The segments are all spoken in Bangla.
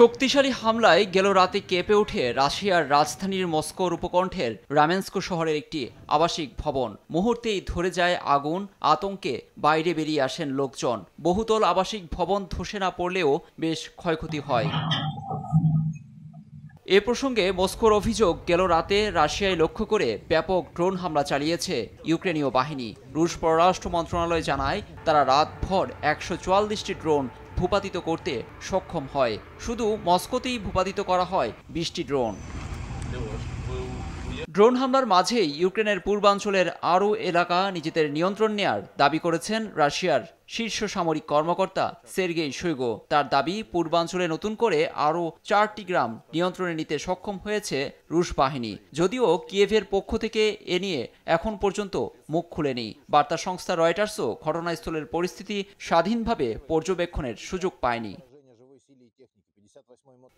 শক্তিশালী হামলায় গেল রাতে কেঁপে উঠে রাশিয়ার রাজধানীর মস্কোর উপকণ্ঠের রামেন্সকো শহরের একটি আবাসিক ভবন মুহূর্তেই ধরে যায় আগুন আতঙ্কে বাইরে বেরিয়ে আসেন লোকজন বহুতল আবাসিক ভবন ধসে না পড়লেও বেশ ক্ষয়ক্ষতি হয় এ প্রসঙ্গে মস্কোর অভিযোগ গেল রাতে রাশিয়ায় লক্ষ্য করে ব্যাপক ড্রোন হামলা চালিয়েছে ইউক্রেনীয় বাহিনী রুশ পররাষ্ট্র মন্ত্রণালয় জানায় তারা রাতভর একশো চুয়াল্লিশটি ড্রোন ভূপাতিত করতে সক্ষম হয় শুধু মস্কোতেই ভূপাতিত করা হয় বিশটি ড্রোন ড্রোন হামলার মাঝেই ইউক্রেনের পূর্বাঞ্চলের আরও এলাকা নিজেদের নিয়ন্ত্রণ নেয়ার দাবি করেছেন রাশিয়ার শীর্ষ সামরিক কর্মকর্তা সের্গেই সৈগো তার দাবি পূর্বাঞ্চলে নতুন করে আরও চারটি গ্রাম নিয়ন্ত্রণে নিতে সক্ষম হয়েছে রুশ বাহিনী যদিও কিয়েভের পক্ষ থেকে এ নিয়ে এখন পর্যন্ত মুখ খুলেনি বার্তা সংস্থা রয়টার্সও ঘটনাস্থলের পরিস্থিতি স্বাধীনভাবে পর্যবেক্ষণের সুযোগ পায়নি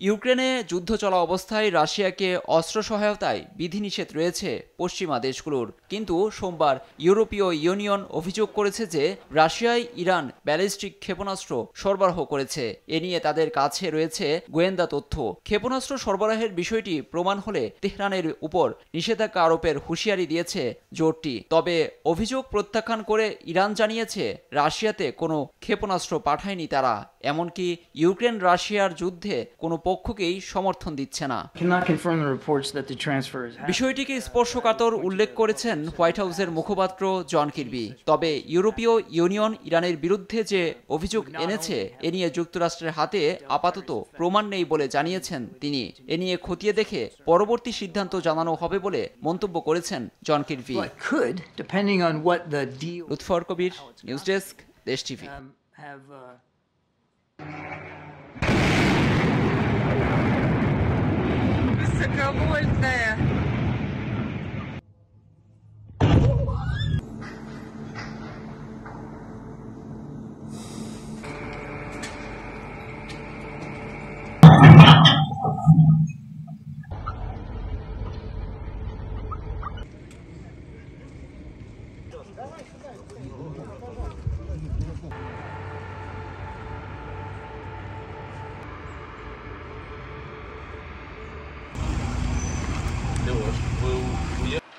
ইউক্রেনে যুদ্ধ চলা অবস্থায় রাশিয়াকে অস্ত্র সহায়তায় বিধিনিষেধ রয়েছে পশ্চিমা দেশগুলোর কিন্তু সোমবার ইউরোপীয় ইউনিয়ন অভিযোগ করেছে যে রাশিয়ায় ইরান ব্যালিস্টিক ক্ষেপণাস্ত্র সরবরাহ করেছে এ নিয়ে তাদের কাছে রয়েছে গোয়েন্দা তথ্য ক্ষেপণাস্ত্র সরবরাহের বিষয়টি প্রমাণ হলে তেহরানের উপর নিষেধাজ্ঞা আরোপের হুঁশিয়ারি দিয়েছে জোটটি তবে অভিযোগ প্রত্যাখ্যান করে ইরান জানিয়েছে রাশিয়াতে কোনো ক্ষেপণাস্ত্র পাঠায়নি তারা এমনকি ইউক্রেন রাশিয়ার যুদ্ধে কোনো পক্ষকেই সমর্থন দিচ্ছে না বিষয়টিকে স্পর্শকাতর উল্লেখ করেছেন হোয়াইট হাউসের মুখপাত্র জন কিরবি তবে ইউরোপীয় ইউনিয়ন ইরানের বিরুদ্ধে যে অভিযোগ এনেছে এ নিয়ে যুক্তরাষ্ট্রের হাতে আপাতত প্রমাণ নেই বলে জানিয়েছেন তিনি এ নিয়ে খতিয়ে দেখে পরবর্তী সিদ্ধান্ত জানানো হবে বলে মন্তব্য করেছেন John Kirby Lutfor Kabir news desk Desh TV um, uh, Продовольствие. Давай сюда. will, will